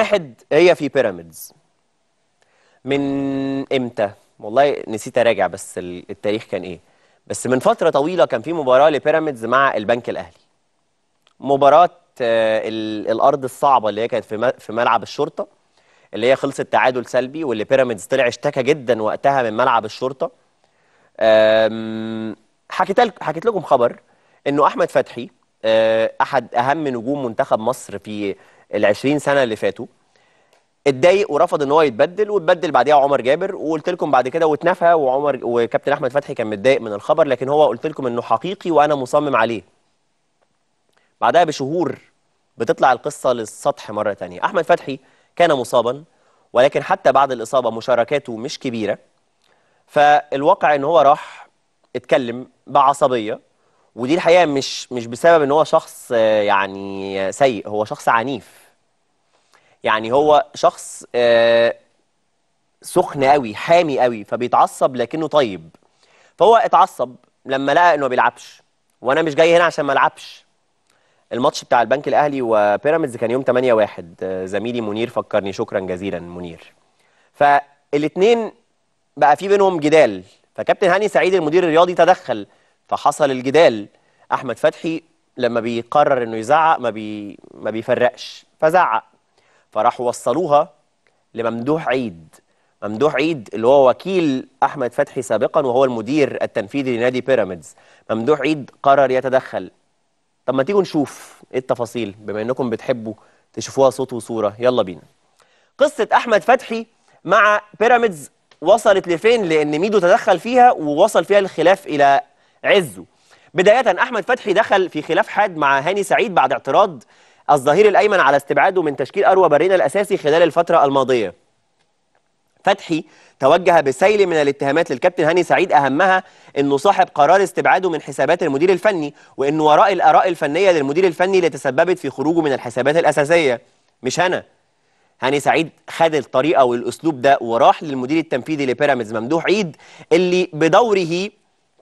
واحد هي في بيراميدز من امتى والله نسيت اراجع بس التاريخ كان ايه بس من فتره طويله كان في مباراه لبيراميدز مع البنك الاهلي مباراه آه، الارض الصعبه اللي هي كانت في ملعب الشرطه اللي هي خلصت تعادل سلبي واللي بيراميدز طلع اشتكى جدا وقتها من ملعب الشرطه حكيت حكيت لكم خبر انه احمد فتحي آه، احد اهم نجوم منتخب مصر في ال 20 سنه اللي فاتوا اتضايق ورفض ان هو يتبدل واتبدل بعديها عمر جابر وقلت لكم بعد كده واتنفى وعمر وكابتن احمد فتحي كان متضايق من الخبر لكن هو قلت لكم انه حقيقي وانا مصمم عليه بعدها بشهور بتطلع القصه للسطح مره ثانيه احمد فتحي كان مصابا ولكن حتى بعد الاصابه مشاركاته مش كبيره فالواقع ان هو راح اتكلم بعصبيه ودي الحقيقه مش مش بسبب ان هو شخص آه، يعني سيء هو شخص عنيف يعني هو شخص آه، سخن قوي حامي قوي فبيتعصب لكنه طيب فهو اتعصب لما لقى انه ما بيلعبش وانا مش جاي هنا عشان ما العبش الماتش بتاع البنك الاهلي وبيراميدز كان يوم 8 1 آه، زميلي منير فكرني شكرا جزيلا منير فالاثنين بقى في بينهم جدال فكابتن هاني سعيد المدير الرياضي تدخل فحصل الجدال احمد فتحي لما بيقرر انه يزعق ما بي ما بيفرقش فزعق فراحوا وصلوها لممدوح عيد ممدوح عيد اللي هو وكيل احمد فتحي سابقا وهو المدير التنفيذي لنادي بيراميدز ممدوح عيد قرر يتدخل طب ما تيجوا نشوف ايه التفاصيل بما انكم بتحبوا تشوفوها صوت وصوره يلا بينا قصه احمد فتحي مع بيراميدز وصلت لفين لان ميدو تدخل فيها ووصل فيها الخلاف الى عزه بدايه احمد فتحي دخل في خلاف حاد مع هاني سعيد بعد اعتراض الظهير الأيمن على استبعاده من تشكيل أروى برينا الأساسي خلال الفترة الماضية فتحي توجه بسيل من الاتهامات للكابتن هاني سعيد أهمها أنه صاحب قرار استبعاده من حسابات المدير الفني وأنه وراء الآراء الفنية للمدير الفني اللي تسببت في خروجه من الحسابات الأساسية مش هنا هاني سعيد خد الطريقة والأسلوب ده وراح للمدير التنفيذي لبيراميدز ممدوح عيد اللي بدوره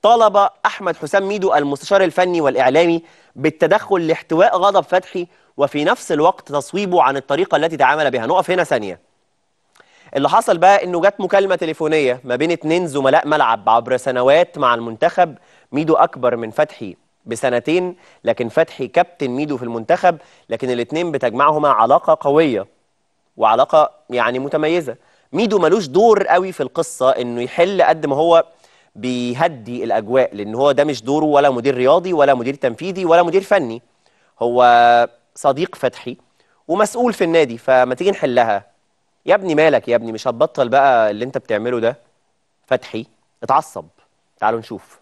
طالب أحمد حسام ميدو المستشار الفني والإعلامي بالتدخل لاحتواء غضب فتحي وفي نفس الوقت تصويبه عن الطريقة التي تعامل بها نقف هنا ثانية اللي حصل بقى انه جت مكالمه تليفونيه ما بين اتنين زملاء ملعب عبر سنوات مع المنتخب ميدو اكبر من فتحي بسنتين لكن فتحي كابتن ميدو في المنتخب لكن الاتنين بتجمعهما علاقه قويه وعلاقه يعني متميزه ميدو ملوش دور قوي في القصه انه يحل قد ما هو بيهدي الاجواء لان هو ده مش دوره ولا مدير رياضي ولا مدير تنفيذي ولا مدير فني هو صديق فتحي ومسؤول في النادي فما تيجي نحلها يا ابني مالك يا ابني مش هتبطل بقى اللي انت بتعمله ده فتحي اتعصب تعالوا نشوف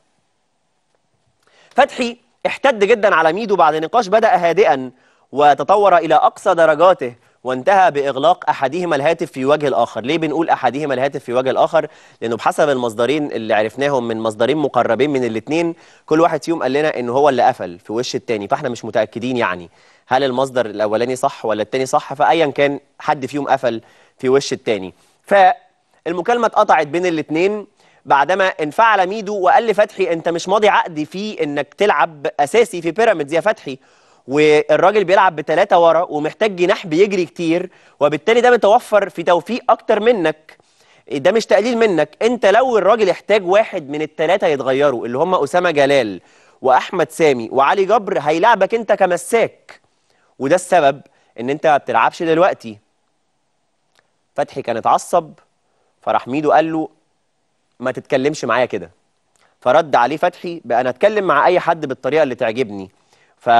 فتحي احتد جدا على ميدو بعد نقاش بدأ هادئا وتطور إلى أقصى درجاته وانتهى باغلاق أحدهما الهاتف في وجه الآخر ليه بنقول أحدهما الهاتف في وجه الآخر لأنه بحسب المصدرين اللي عرفناهم من مصدرين مقربين من الاثنين كل واحد فيهم قال لنا إن هو اللي قفل في وش الثاني فإحنا مش متأكدين يعني هل المصدر الأولاني صح ولا الثاني صح فأيا كان حد فيهم قفل في وش الثاني فالمكالمة اتقطعت بين الاثنين بعدما انفعل ميدو وقال لفتحي انت مش ماضي عقد في انك تلعب اساسي في بيراميدز يا فتحي والراجل بيلعب بثلاثه ورا ومحتاج جناح بيجري كتير وبالتالي ده متوفر في توفيق اكتر منك ده مش تقليل منك انت لو الراجل احتاج واحد من التلاتة يتغيروا اللي هم اسامه جلال واحمد سامي وعلي جبر هيلعبك انت كمساك وده السبب ان انت ما بتلعبش دلوقتي فتحي كان اتعصب فراح ميدو قال له ما تتكلمش معايا كده فرد عليه فتحي بقى انا اتكلم مع اي حد بالطريقه اللي تعجبني ف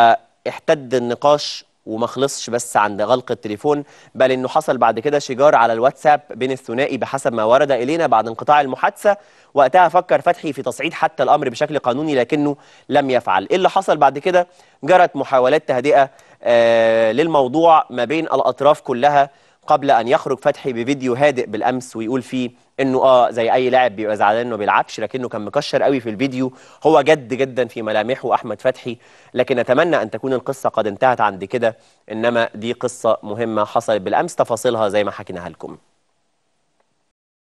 احتد النقاش وما خلصش بس عند غلق التليفون بل انه حصل بعد كده شجار على الواتساب بين الثنائي بحسب ما ورد الينا بعد انقطاع المحادثه وقتها فكر فتحي في تصعيد حتى الامر بشكل قانوني لكنه لم يفعل ايه اللي حصل بعد كده جرت محاولات تهدئه آه للموضوع ما بين الاطراف كلها قبل ان يخرج فتحي بفيديو هادئ بالامس ويقول فيه انه اه زي اي لاعب بيبقى زعلان انه بيلعبش لكنه كان مكشر قوي في الفيديو هو جد جدا في ملامحه احمد فتحي لكن اتمنى ان تكون القصه قد انتهت عند كده انما دي قصه مهمه حصلت بالامس تفاصيلها زي ما حكيناها لكم